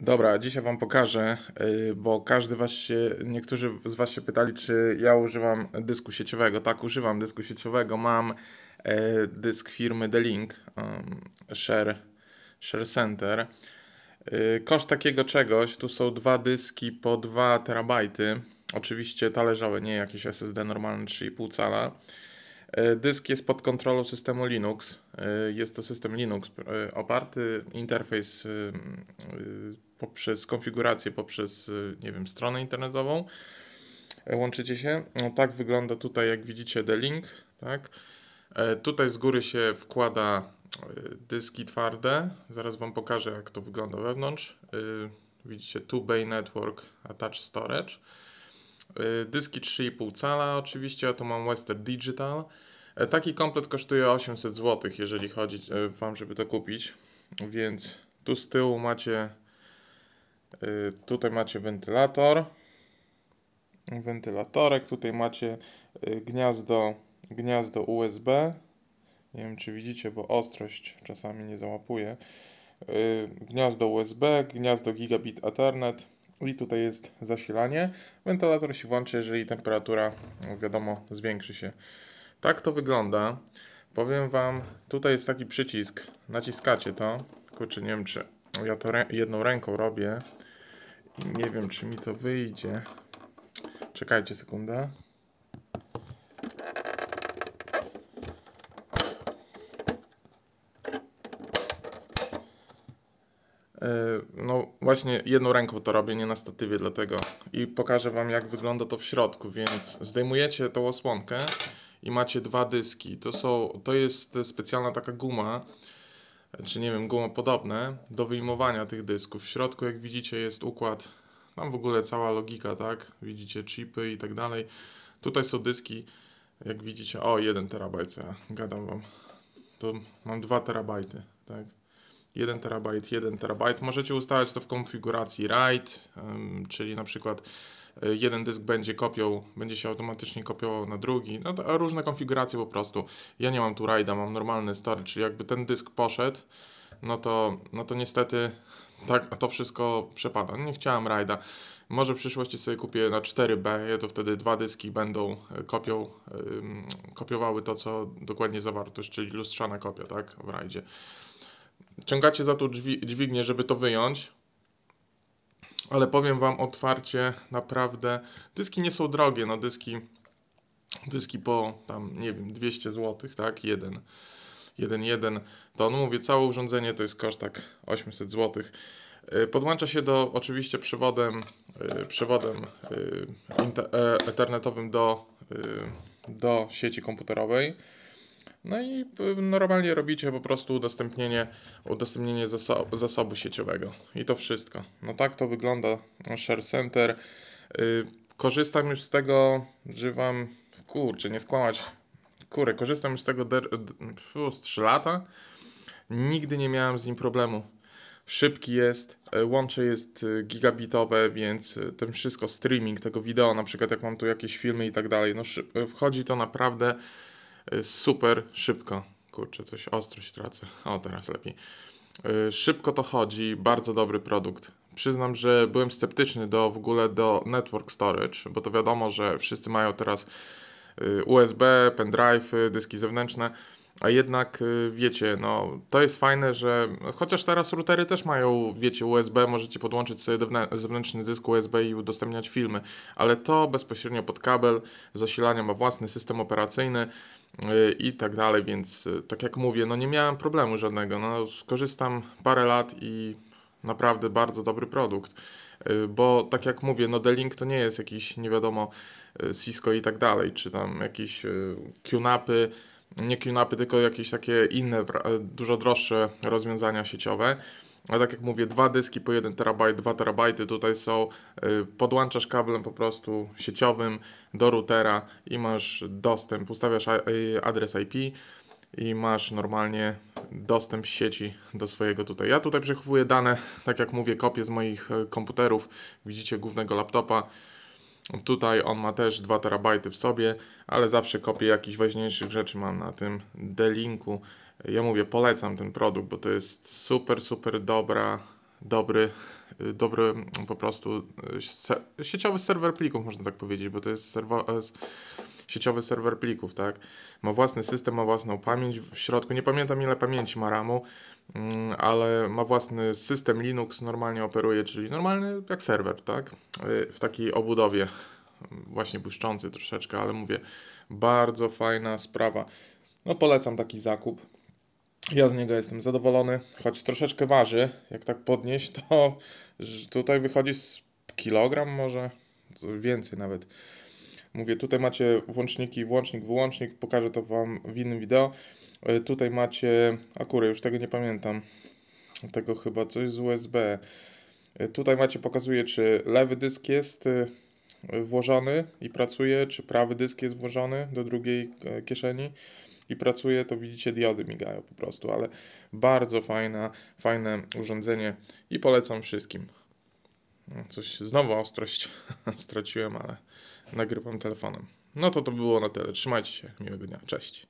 Dobra, dzisiaj Wam pokażę, y, bo każdy Was się, niektórzy z Was się pytali, czy ja używam dysku sieciowego. Tak, używam dysku sieciowego. Mam y, dysk firmy The link um, Share, Share Center. Y, koszt takiego czegoś, tu są dwa dyski po 2 terabajty. Oczywiście talerzowe, nie jakieś SSD normalne 3,5 cala. E, dysk jest pod kontrolą systemu Linux. E, jest to system Linux e, oparty, interfejs poprzez konfigurację, poprzez, nie wiem, stronę internetową. Łączycie się. No, tak wygląda tutaj, jak widzicie, the link, tak? Tutaj z góry się wkłada dyski twarde. Zaraz Wam pokażę, jak to wygląda wewnątrz. Widzicie, 2-Bay Network Attach Storage. Y, dyski 3,5 cala oczywiście, a to mam Western Digital. E, taki komplet kosztuje 800 zł, jeżeli chodzi e, Wam, żeby to kupić. Więc tu z tyłu macie, y, tutaj macie wentylator. Wentylatorek, tutaj macie y, gniazdo, gniazdo USB. Nie wiem, czy widzicie, bo ostrość czasami nie załapuje. Gniazdo USB, gniazdo Gigabit Ethernet i tutaj jest zasilanie. Wentylator się włączy, jeżeli temperatura, no, wiadomo, zwiększy się. Tak to wygląda. Powiem Wam, tutaj jest taki przycisk, naciskacie to. Kurczę, nie wiem czy ja to rę jedną ręką robię. I nie wiem czy mi to wyjdzie. Czekajcie sekundę. E, no właśnie jedną ręką to robię, nie na statywie dlatego. I pokażę Wam jak wygląda to w środku, więc zdejmujecie tą osłonkę i macie dwa dyski. To, są, to jest specjalna taka guma, czy nie wiem, guma podobne do wyjmowania tych dysków. W środku jak widzicie jest układ, tam w ogóle cała logika, tak? Widzicie chipy i tak dalej. Tutaj są dyski, jak widzicie, o 1 terabajt, ja gadam Wam. To mam 2 terabajty, tak? 1 terabajt, 1 terabajt. Możecie ustawiać to w konfiguracji RAID czyli na przykład e, jeden dysk będzie kopiął, będzie się automatycznie kopiował na drugi, no to różne konfiguracje po prostu. Ja nie mam tu RAID'a mam normalny storage, czyli jakby ten dysk poszedł, no to, no to niestety tak, to wszystko przepada. No nie chciałem RAID'a Może w przyszłości sobie kupię na 4B, to wtedy dwa dyski będą e, kopią, kopiowały to, co dokładnie zawartość, czyli lustrzana kopia, tak, w RAIDzie Ciągacie za to dźwignię, żeby to wyjąć. Ale powiem Wam otwarcie, naprawdę, dyski nie są drogie, no dyski, dyski po tam, nie wiem, 200 zł, tak, jeden. 1.1, to on mówię, całe urządzenie to jest koszt tak 800 zł. Y, podłącza się do oczywiście przewodem, y, przewodem y, e, internetowym do, do sieci komputerowej. No i y, normalnie robicie po prostu udostępnienie, udostępnienie zasobu, zasobu sieciowego. I to wszystko. No tak to wygląda Share Center. Y, korzystam już z tego, wam kurczę, nie skłamać, kurę, korzystam już z tego der, z 3 lata. Nigdy nie miałem z nim problemu. Szybki jest, y, łącze jest gigabitowe, więc ten wszystko, streaming tego wideo, na przykład jak mam tu jakieś filmy i tak dalej, no wchodzi to naprawdę super szybko. Kurczę, coś się tracę. O, teraz lepiej. Y, szybko to chodzi, bardzo dobry produkt. Przyznam, że byłem sceptyczny do w ogóle do network storage, bo to wiadomo, że wszyscy mają teraz y, USB, pendrive, dyski zewnętrzne. A jednak y, wiecie, no to jest fajne, że chociaż teraz routery też mają, wiecie, USB, możecie podłączyć sobie zewnętrzny dysk USB i udostępniać filmy, ale to bezpośrednio pod kabel, zasilanie ma własny system operacyjny y, i tak dalej, więc y, tak jak mówię, no nie miałem problemu żadnego, no skorzystam parę lat i naprawdę bardzo dobry produkt. Bo tak jak mówię, no D-Link to nie jest jakiś, nie wiadomo, Cisco i tak dalej, czy tam jakieś QNAPy, y nie QNAPy, tylko jakieś takie inne, dużo droższe rozwiązania sieciowe. A tak jak mówię, dwa dyski po 1 terabajt, 2 terabajty tutaj są. Y, podłączasz kablem po prostu sieciowym do routera i masz dostęp. Ustawiasz adres IP i masz normalnie dostęp sieci do swojego tutaj. Ja tutaj przechowuję dane, tak jak mówię, kopie z moich y, komputerów. Widzicie głównego laptopa. Tutaj on ma też 2 terabajty w sobie, ale zawsze kopię jakichś ważniejszych rzeczy mam na tym D-Linku. Ja mówię, polecam ten produkt, bo to jest super, super dobra, dobry, y, dobry mm, po prostu y, sieciowy serwer plików, można tak powiedzieć, bo to jest serwer y, sieciowy serwer plików, tak? Ma własny system, ma własną pamięć w środku, nie pamiętam ile pamięci ma RAMu, mm, ale ma własny system Linux, normalnie operuje, czyli normalny jak serwer, tak? Y, w takiej obudowie, właśnie błyszczący troszeczkę, ale mówię, bardzo fajna sprawa. No polecam taki zakup. Ja z niego jestem zadowolony, choć troszeczkę waży. Jak tak podnieść, to tutaj wychodzi z kilogram może, więcej nawet. Mówię, tutaj macie włączniki, włącznik, wyłącznik, pokażę to Wam w innym wideo. E, tutaj macie, akurat już tego nie pamiętam, tego chyba coś z USB. E, tutaj macie, pokazuje czy lewy dysk jest e, włożony i pracuje, czy prawy dysk jest włożony do drugiej kieszeni i pracuje, to widzicie diody migają po prostu, ale bardzo fajna, fajne urządzenie i polecam wszystkim. Coś znowu ostrość straciłem, ale nagrywam telefonem. No to to było na tyle. Trzymajcie się. Miłego dnia. Cześć.